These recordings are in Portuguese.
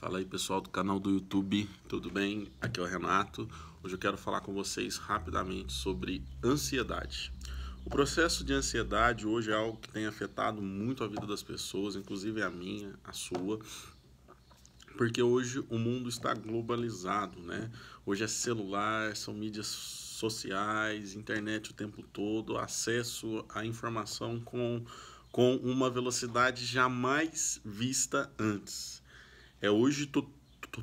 Fala aí pessoal do canal do YouTube, tudo bem? Aqui é o Renato. Hoje eu quero falar com vocês rapidamente sobre ansiedade. O processo de ansiedade hoje é algo que tem afetado muito a vida das pessoas, inclusive a minha, a sua, porque hoje o mundo está globalizado, né? Hoje é celular, são mídias sociais, internet o tempo todo, acesso à informação com, com uma velocidade jamais vista antes. É, hoje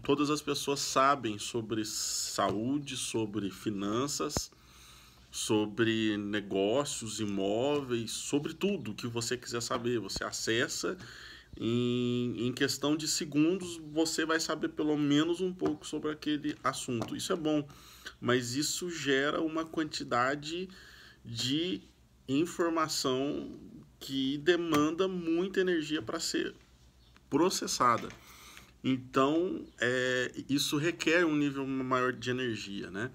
todas as pessoas sabem sobre saúde, sobre finanças, sobre negócios, imóveis, sobre tudo que você quiser saber. Você acessa em, em questão de segundos você vai saber pelo menos um pouco sobre aquele assunto. Isso é bom, mas isso gera uma quantidade de informação que demanda muita energia para ser processada. Então, é, isso requer um nível maior de energia, né?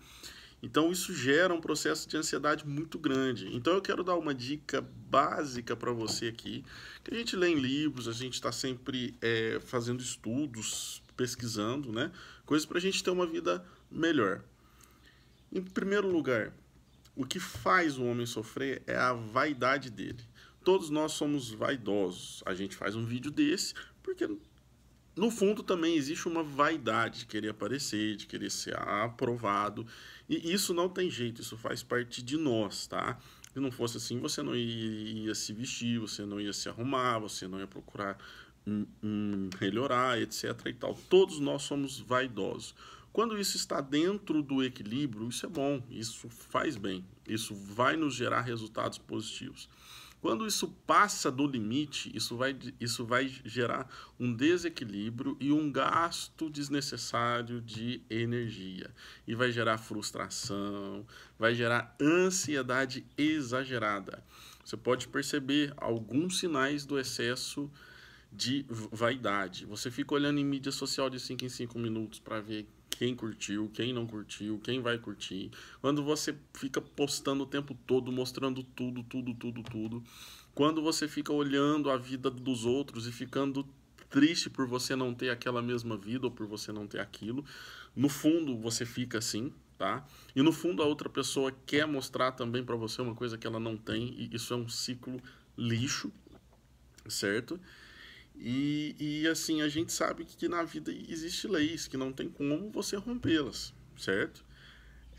Então, isso gera um processo de ansiedade muito grande. Então, eu quero dar uma dica básica para você aqui, que a gente lê em livros, a gente está sempre é, fazendo estudos, pesquisando, né? Coisas para a gente ter uma vida melhor. Em primeiro lugar, o que faz o homem sofrer é a vaidade dele. Todos nós somos vaidosos. A gente faz um vídeo desse porque no fundo também existe uma vaidade de querer aparecer, de querer ser aprovado. E isso não tem jeito, isso faz parte de nós, tá? Se não fosse assim, você não ia se vestir, você não ia se arrumar, você não ia procurar melhorar, etc. E tal. Todos nós somos vaidosos. Quando isso está dentro do equilíbrio, isso é bom, isso faz bem, isso vai nos gerar resultados positivos. Quando isso passa do limite, isso vai, isso vai gerar um desequilíbrio e um gasto desnecessário de energia. E vai gerar frustração, vai gerar ansiedade exagerada. Você pode perceber alguns sinais do excesso de vaidade. Você fica olhando em mídia social de 5 em 5 minutos para ver quem curtiu, quem não curtiu, quem vai curtir. Quando você fica postando o tempo todo, mostrando tudo, tudo, tudo, tudo. Quando você fica olhando a vida dos outros e ficando triste por você não ter aquela mesma vida ou por você não ter aquilo. No fundo, você fica assim, tá? E no fundo, a outra pessoa quer mostrar também para você uma coisa que ela não tem, e isso é um ciclo lixo, certo? E, e assim, a gente sabe que na vida existe leis que não tem como você rompê-las, certo?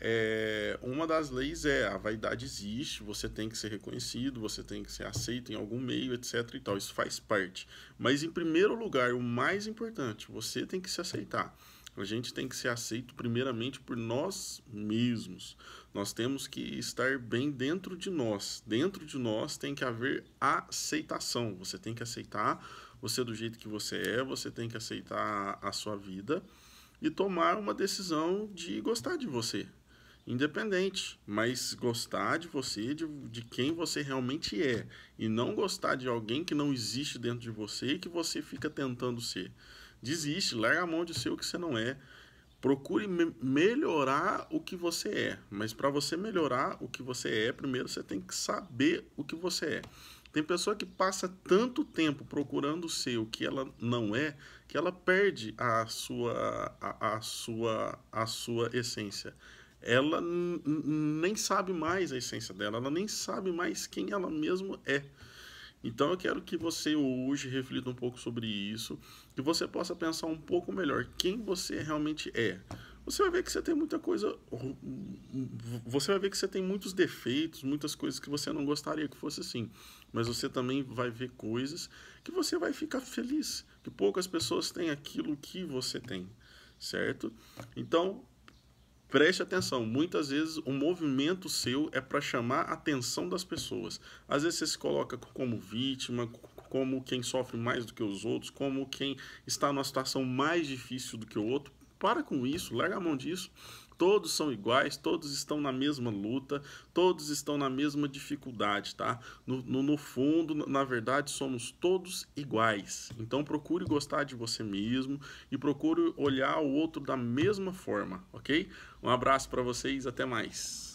É, uma das leis é a vaidade existe, você tem que ser reconhecido, você tem que ser aceito em algum meio, etc. e tal. Isso faz parte. Mas em primeiro lugar, o mais importante, você tem que se aceitar. A gente tem que ser aceito primeiramente por nós mesmos. Nós temos que estar bem dentro de nós. Dentro de nós tem que haver aceitação. Você tem que aceitar você é do jeito que você é, você tem que aceitar a sua vida e tomar uma decisão de gostar de você, independente, mas gostar de você, de, de quem você realmente é, e não gostar de alguém que não existe dentro de você e que você fica tentando ser. Desiste, larga a mão de ser o que você não é. Procure me melhorar o que você é, mas para você melhorar o que você é, primeiro você tem que saber o que você é. Tem pessoa que passa tanto tempo procurando ser o que ela não é, que ela perde a sua, a, a sua, a sua essência. Ela nem sabe mais a essência dela, ela nem sabe mais quem ela mesma é. Então eu quero que você hoje reflita um pouco sobre isso, que você possa pensar um pouco melhor quem você realmente é você vai ver que você tem muita coisa. Você vai ver que você tem muitos defeitos, muitas coisas que você não gostaria que fosse assim. Mas você também vai ver coisas que você vai ficar feliz. Que poucas pessoas têm aquilo que você tem, certo? Então, preste atenção. Muitas vezes o movimento seu é para chamar a atenção das pessoas. Às vezes você se coloca como vítima, como quem sofre mais do que os outros, como quem está numa situação mais difícil do que o outro para com isso, larga a mão disso. Todos são iguais, todos estão na mesma luta, todos estão na mesma dificuldade, tá? No, no, no fundo, na verdade, somos todos iguais. Então procure gostar de você mesmo e procure olhar o outro da mesma forma, ok? Um abraço para vocês, até mais.